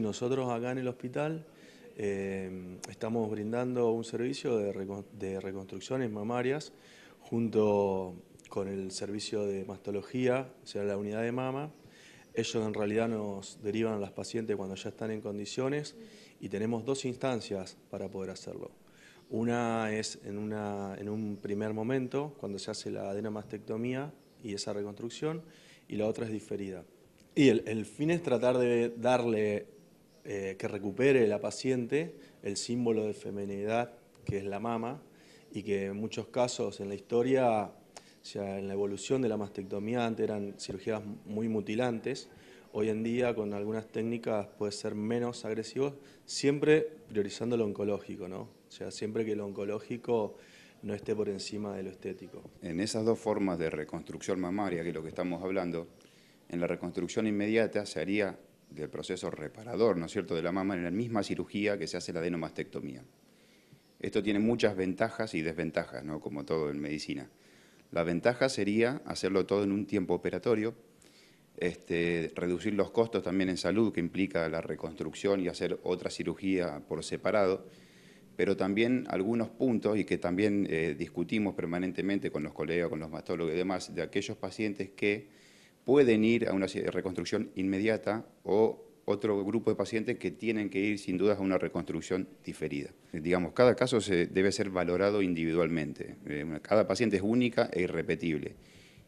Nosotros acá en el hospital eh, estamos brindando un servicio de, reconstrucciones mamarias junto con el servicio de mastología, o sea, la unidad de mama. Ellos en realidad nos derivan a las pacientes cuando ya están en condiciones y tenemos dos instancias para poder hacerlo. Una es en, un primer momento, cuando se hace la adenomastectomía y esa reconstrucción, y la otra es diferida. Y el fin es tratar de darle eh, que recupere la paciente el símbolo de feminidad que es la mama y que en muchos casos en la historia, o sea, en la evolución de la mastectomía antes eran cirugías muy mutilantes, hoy en día con algunas técnicas puede ser menos agresivo, siempre priorizando lo oncológico, ¿no? O sea, siempre que lo oncológico no esté por encima de lo estético. En esas dos formas de reconstrucción mamaria, que es lo que estamos hablando, en la reconstrucción inmediata se haría del proceso reparador, ¿no es cierto?, de la mama en la misma cirugía que se hace la adenomastectomía. Esto tiene muchas ventajas y desventajas, ¿no?, como todo en medicina. La ventaja sería hacerlo todo en un tiempo operatorio, este, reducir los costos también en salud, que implica la reconstrucción y hacer otra cirugía por separado, pero también algunos puntos, y que también eh, discutimos permanentemente con los colegas, con los mastólogos y demás, de aquellos pacientes que pueden ir a una reconstrucción inmediata o otro grupo de pacientes que tienen que ir sin dudas a una reconstrucción diferida. Digamos, cada caso debe ser valorado individualmente. Eh, cada paciente es única e irrepetible.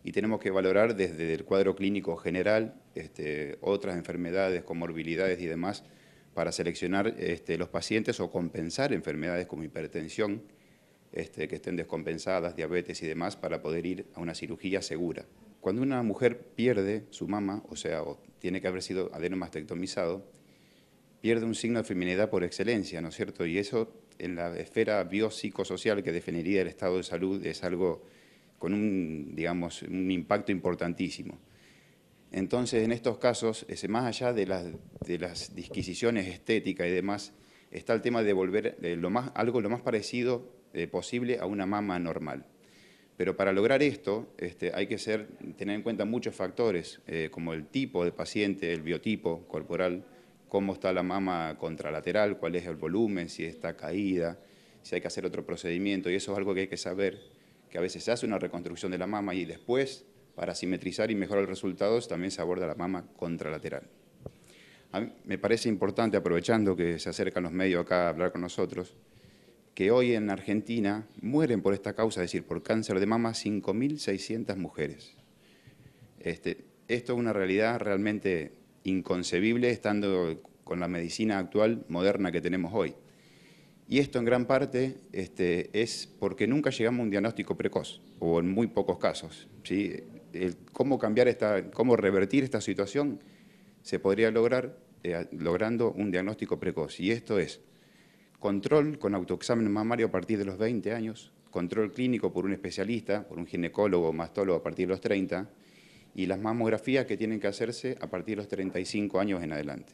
Y tenemos que valorar desde el cuadro clínico general este, otras enfermedades, comorbilidades y demás para seleccionar este, los pacientes o compensar enfermedades como hipertensión, este, que estén descompensadas, diabetes y demás, para poder ir a una cirugía segura. Cuando una mujer pierde su mama, o sea, tiene que haber sido adenomastectomizado, pierde un signo de feminidad por excelencia, ¿no es cierto? Y eso en la esfera biopsicosocial que definiría el estado de salud es algo con un, digamos, un impacto importantísimo. Entonces, en estos casos, más allá de las, disquisiciones estéticas y demás, está el tema de volver eh, algo lo más parecido eh, posible a una mama normal. Pero para lograr esto este, hay que tener en cuenta muchos factores, eh, como el tipo de paciente, el biotipo corporal, cómo está la mama contralateral, cuál es el volumen, si está caída, si hay que hacer otro procedimiento. Y eso es algo que hay que saber, que a veces se hace una reconstrucción de la mama y después, para simetrizar y mejorar los resultados, también se aborda la mama contralateral. me parece importante, aprovechando que se acercan los medios acá a hablar con nosotros, que hoy en Argentina mueren por esta causa, es decir, por cáncer de mama, 5.600 mujeres. Este, esto es una realidad realmente inconcebible estando con la medicina actual moderna que tenemos hoy. Y esto en gran parte este, es porque nunca llegamos a un diagnóstico precoz, o en muy pocos casos. ¿sí? cómo cambiar esta, cómo revertir esta situación se podría lograr eh, logrando un diagnóstico precoz. Y esto es control con autoexamen mamario a partir de los 20 años, control clínico por un especialista, por un ginecólogo o mastólogo a partir de los 30, y las mamografías que tienen que hacerse a partir de los 35 años en adelante.